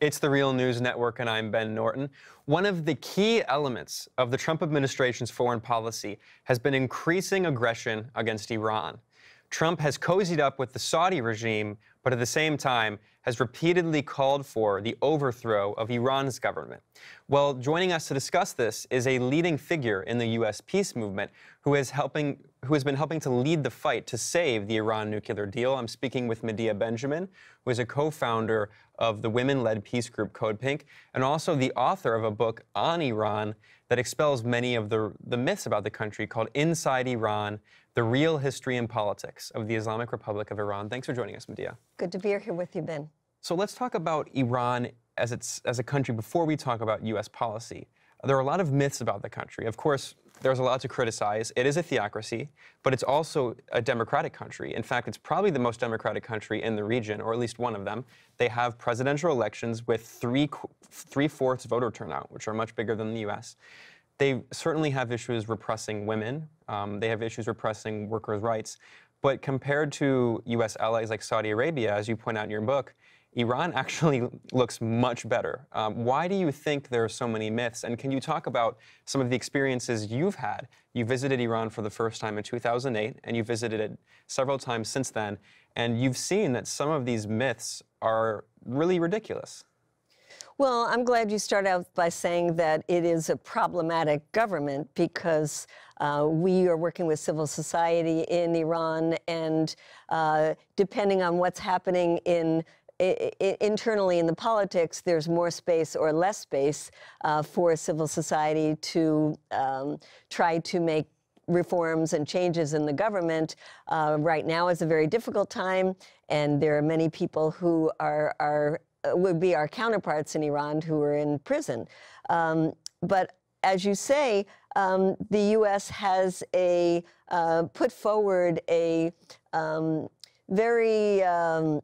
It's the Real News Network, and I'm Ben Norton. One of the key elements of the Trump administration's foreign policy has been increasing aggression against Iran. Trump has cozied up with the Saudi regime, but at the same time has repeatedly called for the overthrow of Iran's government. Well, joining us to discuss this is a leading figure in the U.S. peace movement who is helping who has been helping to lead the fight to save the Iran nuclear deal. I'm speaking with Medea Benjamin, who is a co founder of the women led peace group Code Pink, and also the author of a book on Iran that expels many of the, the myths about the country called Inside Iran The Real History and Politics of the Islamic Republic of Iran. Thanks for joining us, Medea. Good to be here with you, Ben. So let's talk about Iran as, it's, as a country before we talk about U.S. policy. There are a lot of myths about the country. Of course, there's a lot to criticize. It is a theocracy, but it's also a democratic country. In fact, it's probably the most democratic country in the region, or at least one of them. They have presidential elections with three, three-fourths voter turnout, which are much bigger than the U.S. They certainly have issues repressing women. Um, they have issues repressing workers' rights. But compared to U.S. allies like Saudi Arabia, as you point out in your book, Iran actually looks much better. Um, why do you think there are so many myths? And can you talk about some of the experiences you've had? You visited Iran for the first time in 2008, and you visited it several times since then. And you've seen that some of these myths are really ridiculous. Well, I'm glad you start out by saying that it is a problematic government because uh, we are working with civil society in Iran, and uh, depending on what's happening in I- internally in the politics, there's more space or less space uh, for civil society to um, try to make reforms and changes in the government. Uh, right now is a very difficult time, and there are many people who are, are uh, would be our counterparts in Iran who are in prison. Um, but as you say, um, the U.S. has a uh, put forward a um, very um,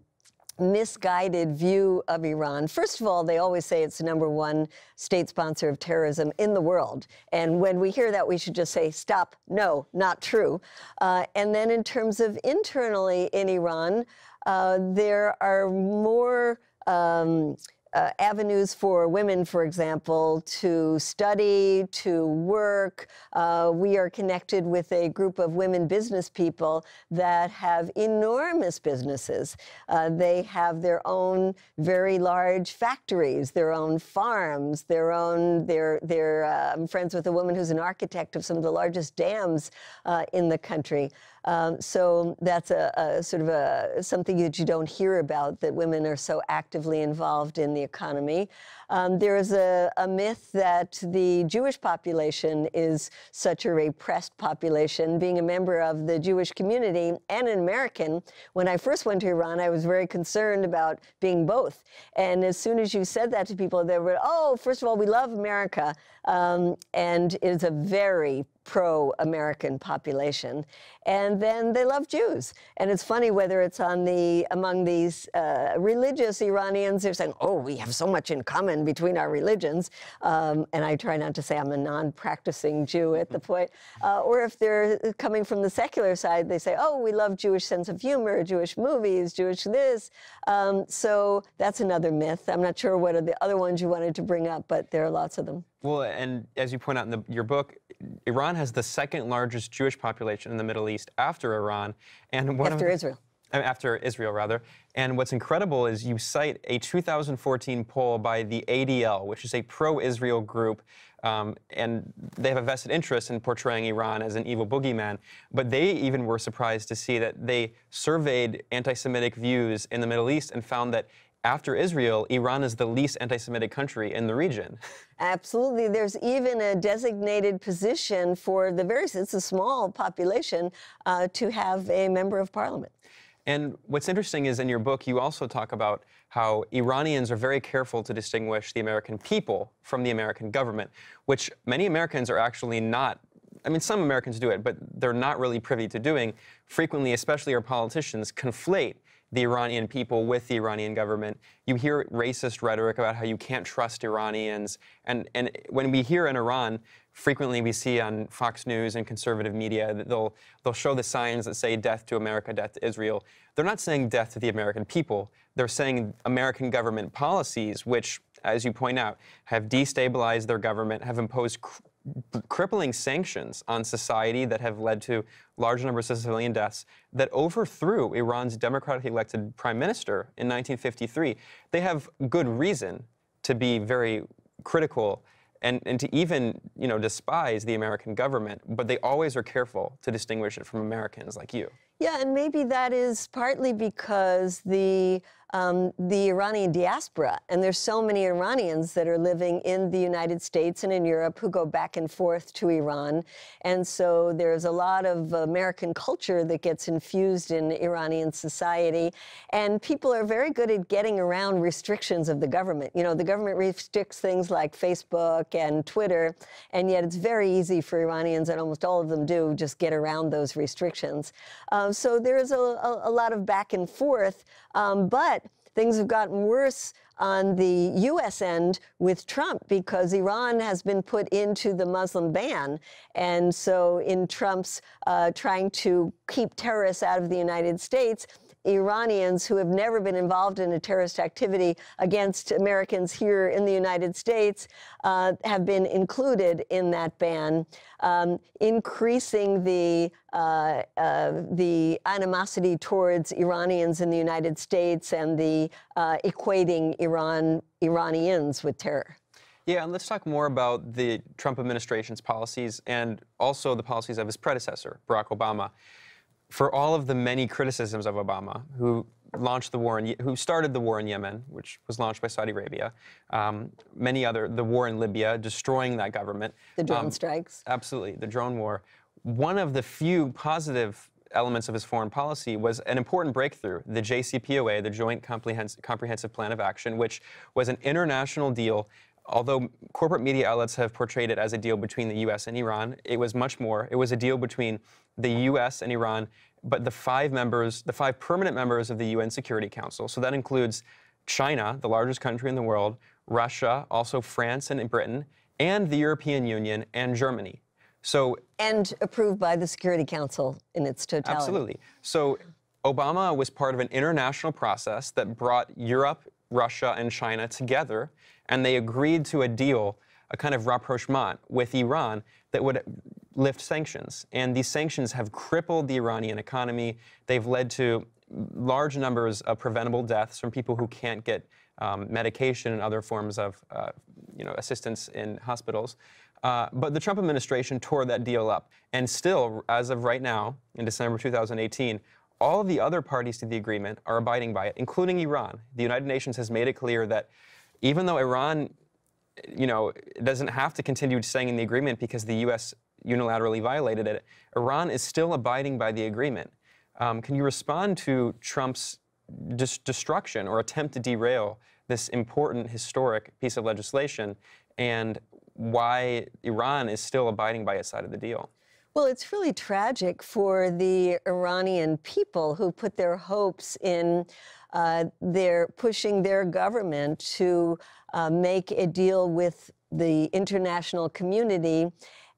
misguided view of Iran. First of all, they always say it's the number one state sponsor of terrorism in the world. And when we hear that, we should just say, stop, no, not true. Uh, and then in terms of internally in Iran, uh, there are more. Um, uh, avenues for women, for example, to study, to work. Uh, we are connected with a group of women business people that have enormous businesses. Uh, they have their own very large factories, their own farms, their own. their. Uh, I'm friends with a woman who's an architect of some of the largest dams uh, in the country. Um, so that's a, a, sort of a something that you don't hear about that women are so actively involved in the economy. Um, there is a, a, myth that the Jewish population is such a repressed population. Being a member of the Jewish community and an American, when I first went to Iran, I was very concerned about being both. And as soon as you said that to people, they were, oh, first of all, we love America. Um, and it is a very pro American population. And then they love Jews. And it's funny whether it's on the among these uh, religious Iranians, they're saying, oh, we have so much in common between our religions. Um, and I try not to say I'm a non practicing Jew at the point. Uh, or if they're coming from the secular side, they say, oh, we love Jewish sense of humor, Jewish movies, Jewish this. Um, so that's another myth. I'm not sure what are the other ones you wanted to bring up, but there are lots of them. Well, and as you point out in the, your book, Iran has the second largest Jewish population in the Middle East after Iran, and one after of, Israel. Uh, after Israel, rather. And what's incredible is you cite a 2014 poll by the ADL, which is a pro-Israel group, um, and they have a vested interest in portraying Iran as an evil boogeyman. But they even were surprised to see that they surveyed anti-Semitic views in the Middle East and found that after Israel, Iran is the least anti Semitic country in the region. Absolutely. There's even a designated position for the very it's a small population, uh, to have a member of parliament. And what's interesting is in your book, you also talk about how Iranians are very careful to distinguish the American people from the American government, which many Americans are actually not. I mean, some Americans do it, but they're not really privy to doing. Frequently, especially our politicians, conflate the Iranian people with the Iranian government. You hear racist rhetoric about how you can't trust Iranians. And, and when we hear in Iran, frequently we see on Fox News and conservative media that they'll, they'll show the signs that say death to America, death to Israel. They're not saying death to the American people. They're saying American government policies, which, as you point out, have destabilized their government, have imposed crippling sanctions on society that have led to large numbers of civilian deaths that overthrew Iran's democratically elected prime minister in 1953. They have good reason to be very critical and, and to even you know despise the American government, but they always are careful to distinguish it from Americans like you. Yeah, and maybe that is partly because the um, the Iranian diaspora, and there's so many Iranians that are living in the United States and in Europe who go back and forth to Iran, and so there's a lot of American culture that gets infused in Iranian society, and people are very good at getting around restrictions of the government. You know, the government restricts things like Facebook and Twitter, and yet it's very easy for Iranians, and almost all of them do, just get around those restrictions. Um, so there's a, a, a, lot of back and forth, um, but things have gotten worse on the U.S. end with Trump because Iran has been put into the Muslim ban. And so, in Trump's uh, trying to keep terrorists out of the United States, Iranians who have never been involved in a terrorist activity against Americans here in the United States uh, have been included in that ban, um, increasing the uh, uh, the animosity towards Iranians in the United States and the uh, equating Iran Iranians with terror. Yeah, and let's talk more about the Trump administration's policies and also the policies of his predecessor, Barack Obama for all of the many criticisms of Obama, who launched the war in, who started the war in Yemen, which was launched by Saudi Arabia, um, many other, the war in Libya, destroying that government. The drone um, strikes. Absolutely, the drone war. One of the few positive elements of his foreign policy was an important breakthrough, the JCPOA, the Joint Comprehensive Plan of Action, which was an international deal although corporate media outlets have portrayed it as a deal between the U.S. and Iran, it was much more. It was a deal between the U.S. and Iran, but the five members, the five permanent members of the UN Security Council. So that includes China, the largest country in the world, Russia, also France and Britain, and the European Union and Germany. So and approved by the Security Council in its totality. Absolutely. So Obama was part of an international process that brought Europe, Russia, and China together and they agreed to a deal, a kind of rapprochement with Iran that would lift sanctions. And these sanctions have crippled the Iranian economy. They've led to large numbers of preventable deaths from people who can't get um, medication and other forms of uh, you know, assistance in hospitals. Uh, but the Trump administration tore that deal up. And still, as of right now, in December 2018, all of the other parties to the agreement are abiding by it, including Iran. The United Nations has made it clear that even though Iran, you know, doesn't have to continue staying in the agreement because the U.S. unilaterally violated it, Iran is still abiding by the agreement. Um, can you respond to Trump's dis destruction or attempt to derail this important historic piece of legislation and why Iran is still abiding by its side of the deal? Well, it's really tragic for the Iranian people who put their hopes in uh, their pushing their government to uh, make a deal with the international community,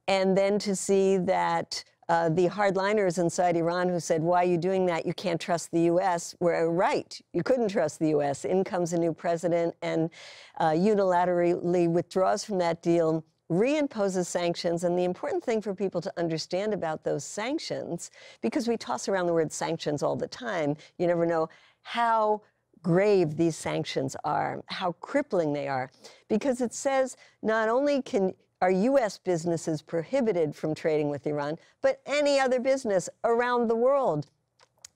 and then to see that uh, the hardliners inside Iran who said, Why are you doing that? You can't trust the U.S., were right. You couldn't trust the U.S. In comes a new president and uh, unilaterally withdraws from that deal reimposes sanctions. And the important thing for people to understand about those sanctions, because we toss around the word sanctions all the time, you never know how grave these sanctions are, how crippling they are, because it says not only can are U.S. businesses prohibited from trading with Iran, but any other business around the world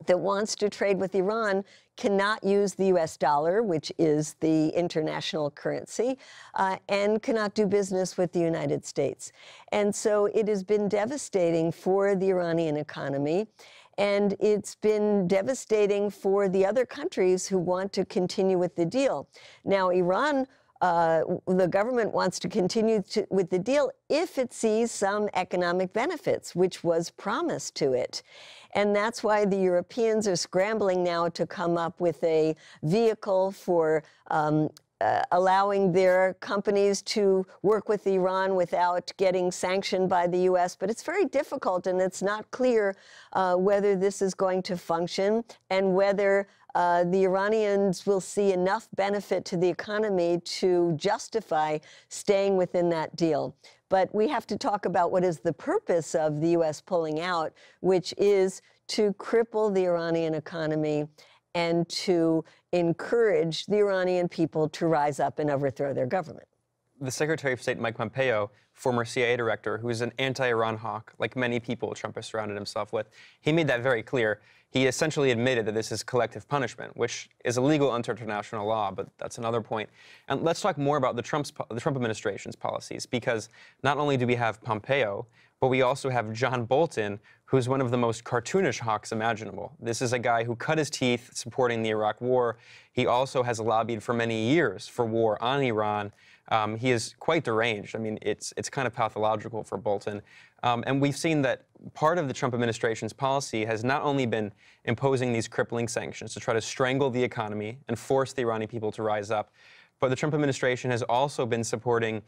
that wants to trade with Iran cannot use the US dollar, which is the international currency, uh, and cannot do business with the United States. And so it has been devastating for the Iranian economy. And it's been devastating for the other countries who want to continue with the deal. Now, Iran uh, the government wants to continue to, with the deal if it sees some economic benefits, which was promised to it. And that's why the Europeans are scrambling now to come up with a vehicle for um, uh, allowing their companies to work with Iran without getting sanctioned by the U.S. But it's very difficult, and it's not clear uh, whether this is going to function and whether uh, the Iranians will see enough benefit to the economy to justify staying within that deal. But we have to talk about what is the purpose of the U.S. pulling out, which is to cripple the Iranian economy and to encourage the Iranian people to rise up and overthrow their government. The Secretary of State, Mike Pompeo, former CIA director, who is an anti-Iran hawk, like many people Trump has surrounded himself with, he made that very clear. He essentially admitted that this is collective punishment, which is illegal under international law, but that's another point. And let's talk more about the, Trump's, the Trump administration's policies, because not only do we have Pompeo, but we also have John Bolton, who's one of the most cartoonish hawks imaginable. This is a guy who cut his teeth supporting the Iraq war. He also has lobbied for many years for war on Iran. Um, he is quite deranged. I mean, it's, it's kind of pathological for Bolton. Um, and we've seen that part of the Trump administration's policy has not only been imposing these crippling sanctions to try to strangle the economy and force the Iranian people to rise up, but the Trump administration has also been supporting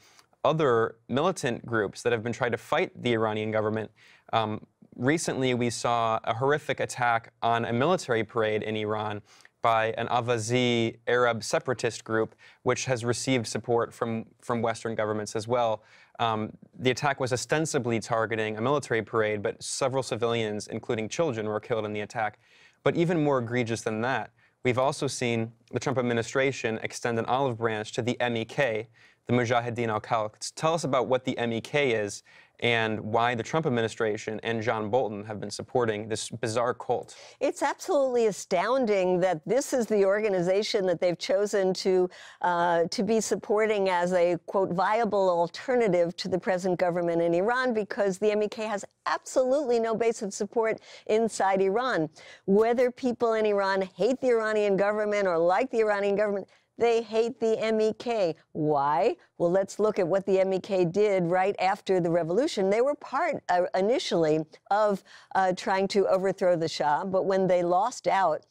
other militant groups that have been trying to fight the Iranian government. Um, recently, we saw a horrific attack on a military parade in Iran by an Avazi Arab separatist group, which has received support from, from Western governments as well. Um, the attack was ostensibly targeting a military parade, but several civilians, including children, were killed in the attack. But even more egregious than that, we've also seen the Trump administration extend an olive branch to the MEK, the Mujahideen al-Khalq. Tell us about what the MEK is and why the Trump administration and John Bolton have been supporting this bizarre cult. It's absolutely astounding that this is the organization that they've chosen to uh, to be supporting as a quote viable alternative to the present government in Iran because the MEK has absolutely no base of support inside Iran. Whether people in Iran hate the Iranian government or like the Iranian government, they hate the MEK. Why? Well, let's look at what the MEK did right after the revolution. They were part uh, initially of uh, trying to overthrow the Shah, but when they lost out,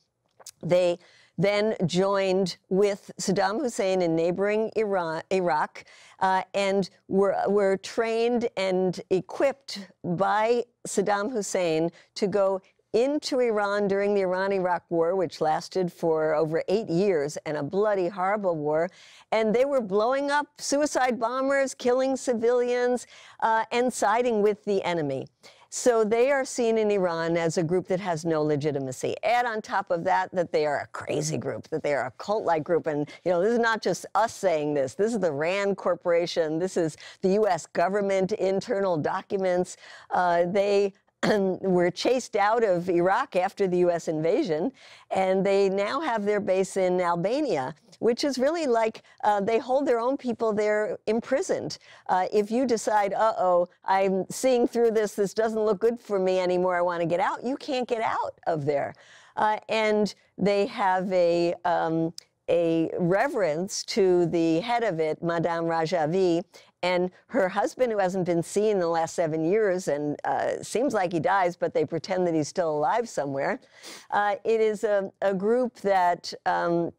they then joined with Saddam Hussein in neighboring Iran, Iraq uh, and were, were trained and equipped by Saddam Hussein to go into Iran during the Iran Iraq War, which lasted for over eight years and a bloody, horrible war. And they were blowing up suicide bombers, killing civilians, uh, and siding with the enemy. So they are seen in Iran as a group that has no legitimacy. Add on top of that that they are a crazy group, that they are a cult-like group. And, you know, this is not just us saying this. This is the RAND Corporation. This is the U.S. government internal documents. Uh, they were chased out of Iraq after the US invasion, and they now have their base in Albania, which is really like uh, they hold their own people there imprisoned. Uh, if you decide, uh oh, I'm seeing through this, this doesn't look good for me anymore, I want to get out, you can't get out of there. Uh, and they have a um, a reverence to the head of it, Madame Rajavi, and her husband, who hasn't been seen in the last seven years and uh, seems like he dies, but they pretend that he's still alive somewhere. Uh, it is a, a group that. Um,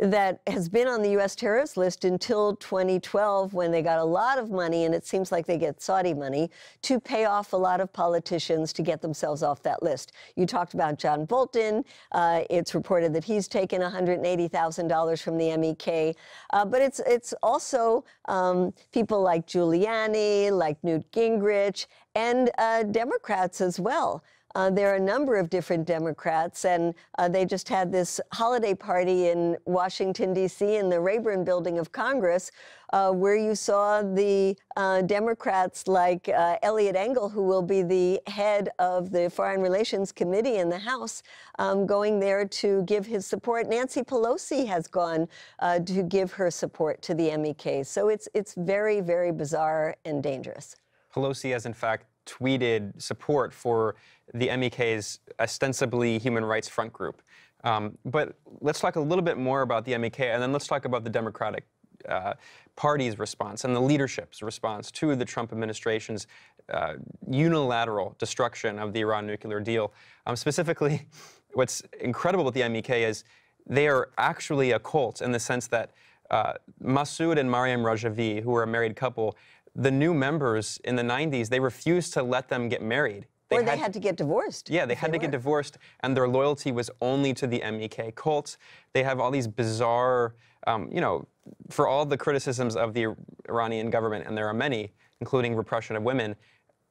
that has been on the U.S. terrorist list until 2012 when they got a lot of money, and it seems like they get Saudi money, to pay off a lot of politicians to get themselves off that list. You talked about John Bolton. Uh, it's reported that he's taken $180,000 from the MEK. Uh, but it's, it's also um, people like Giuliani, like Newt Gingrich, and uh, Democrats as well. Uh, there are a number of different Democrats, and uh, they just had this holiday party in Washington, D.C., in the Rayburn Building of Congress, uh, where you saw the uh, Democrats like uh, Elliot Engel, who will be the head of the Foreign Relations Committee in the House, um, going there to give his support. Nancy Pelosi has gone uh, to give her support to the MEK. So it's, it's very, very bizarre and dangerous. Pelosi has, in fact, tweeted support for the MEK's ostensibly human rights front group. Um, but let's talk a little bit more about the MEK, and then let's talk about the Democratic uh, Party's response and the leadership's response to the Trump administration's uh, unilateral destruction of the Iran nuclear deal. Um, specifically, what's incredible with the MEK is they are actually a cult in the sense that uh, and Mariam Rajavi, who are a married couple, the new members in the 90s, they refused to let them get married. They or they had, had, to get divorced. Yeah, they had they to were. get divorced, and their loyalty was only to the MEK cult. They have all these bizarre, um, you know, for all the criticisms of the Iranian government, and there are many, including repression of women,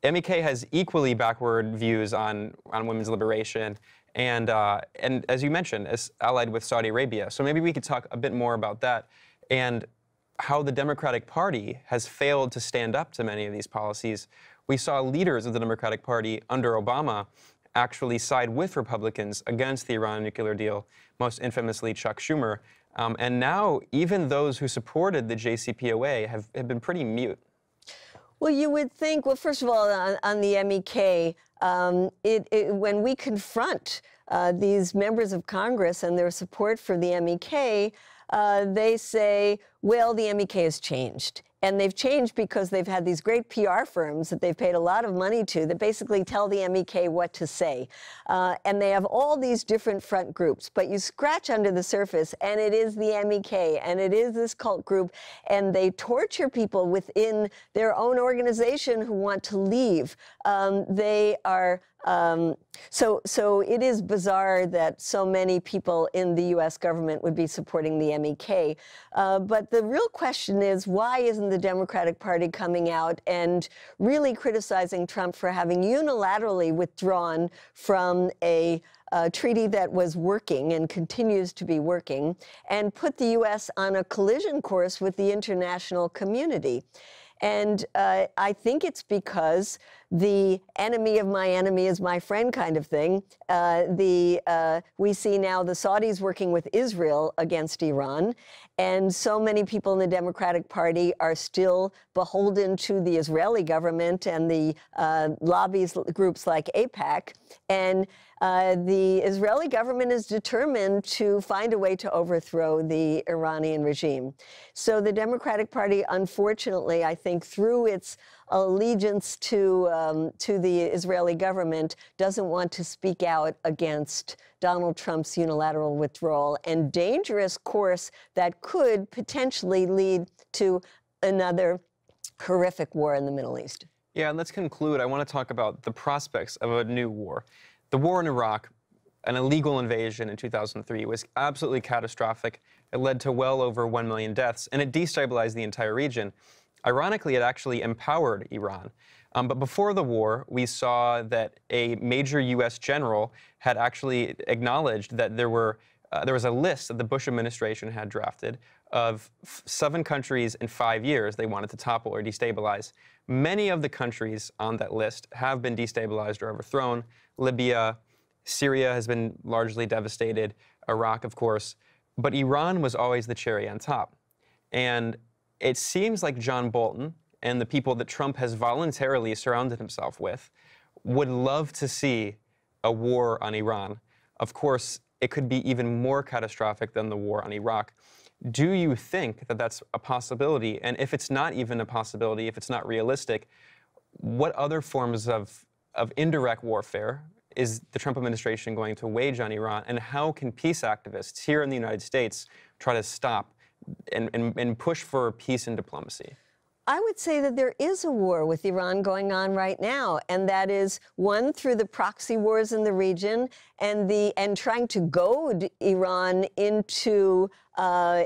MEK has equally backward views on, on women's liberation, and, uh, and as you mentioned, as allied with Saudi Arabia. So maybe we could talk a bit more about that. And how the Democratic Party has failed to stand up to many of these policies. We saw leaders of the Democratic Party under Obama actually side with Republicans against the Iran nuclear deal, most infamously Chuck Schumer. Um, and now, even those who supported the JCPOA have, have been pretty mute. Well, you would think, well, first of all, on, on the MEK, um, it, it, when we confront uh, these members of Congress and their support for the MEK, uh, they say, well, the MEK has changed. And they've changed because they've had these great PR firms that they've paid a lot of money to that basically tell the MEK what to say. Uh, and they have all these different front groups. But you scratch under the surface, and it is the MEK, and it is this cult group, and they torture people within their own organization who want to leave. Um, they are um, so, so it is bizarre that so many people in the U.S. government would be supporting the MEK. Uh, but the real question is, why isn't the Democratic Party coming out and really criticizing Trump for having unilaterally withdrawn from a a treaty that was working and continues to be working and put the U.S. on a collision course with the international community. And uh, I think it's because the enemy of my enemy is my friend kind of thing. Uh, the uh, we see now the Saudis working with Israel against Iran, and so many people in the Democratic Party are still beholden to the Israeli government and the uh, lobbies groups like APAC, and uh, the Israeli government is determined to find a way to overthrow the Iranian regime. So the Democratic Party, unfortunately, I think through its allegiance to, um, to the Israeli government doesn't want to speak out against Donald Trump's unilateral withdrawal and dangerous course that could potentially lead to another horrific war in the Middle East. Yeah, and let's conclude. I want to talk about the prospects of a new war. The war in Iraq, an illegal invasion in 2003, was absolutely catastrophic. It led to well over 1 million deaths, and it destabilized the entire region. Ironically, it actually empowered Iran. Um, but before the war, we saw that a major U.S. general had actually acknowledged that there were uh, there was a list that the Bush administration had drafted of seven countries in five years they wanted to topple or destabilize. Many of the countries on that list have been destabilized or overthrown. Libya, Syria has been largely devastated, Iraq, of course. But Iran was always the cherry on top. And it seems like John Bolton and the people that Trump has voluntarily surrounded himself with would love to see a war on Iran. Of course, it could be even more catastrophic than the war on Iraq. Do you think that that's a possibility? And if it's not even a possibility, if it's not realistic, what other forms of, of indirect warfare is the Trump administration going to wage on Iran? And how can peace activists here in the United States try to stop and, and, and push for peace and diplomacy? I would say that there is a war with Iran going on right now, and that is one through the proxy wars in the region and the and trying to goad Iran into uh,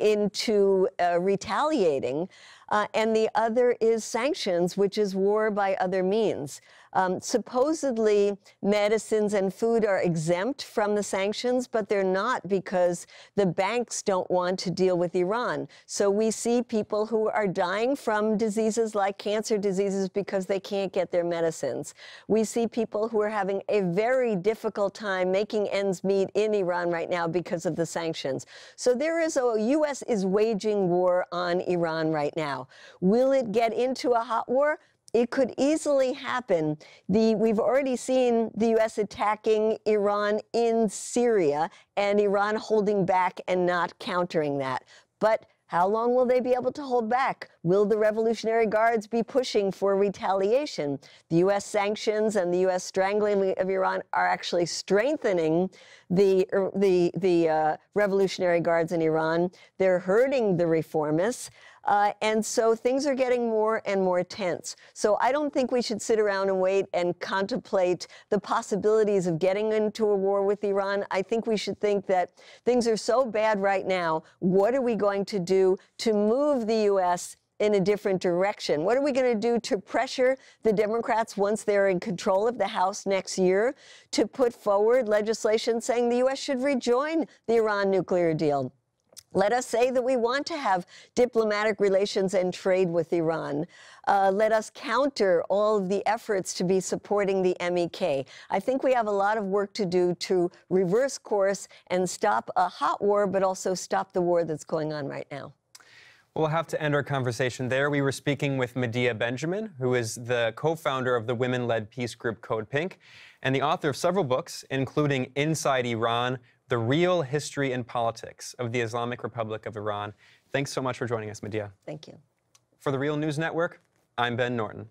into uh, retaliating, uh, and the other is sanctions, which is war by other means. Um, supposedly, medicines and food are exempt from the sanctions, but they're not because the banks don't want to deal with Iran. So we see people who are dying from diseases like cancer diseases because they can't get their medicines. We see people who are having a very difficult time making ends meet in Iran right now because of the sanctions. So there is a U.S. is waging war on Iran right now. Will it get into a hot war? It could easily happen. The, we've already seen the U.S. attacking Iran in Syria and Iran holding back and not countering that. But how long will they be able to hold back? Will the Revolutionary Guards be pushing for retaliation? The U.S. sanctions and the U.S. strangling of Iran are actually strengthening the, er, the, the uh, Revolutionary Guards in Iran. They're hurting the reformists. Uh, and so things are getting more and more tense. So I don't think we should sit around and wait and contemplate the possibilities of getting into a war with Iran. I think we should think that things are so bad right now. What are we going to do to move the U.S in a different direction? What are we going to do to pressure the Democrats once they're in control of the House next year to put forward legislation saying the U.S. should rejoin the Iran nuclear deal? Let us say that we want to have diplomatic relations and trade with Iran. Uh, let us counter all of the efforts to be supporting the MEK. I think we have a lot of work to do to reverse course and stop a hot war, but also stop the war that's going on right now. We'll have to end our conversation there. We were speaking with Medea Benjamin, who is the co founder of the women led peace group Code Pink and the author of several books, including Inside Iran, the real history and politics of the Islamic Republic of Iran. Thanks so much for joining us, Medea. Thank you. For the Real News Network, I'm Ben Norton.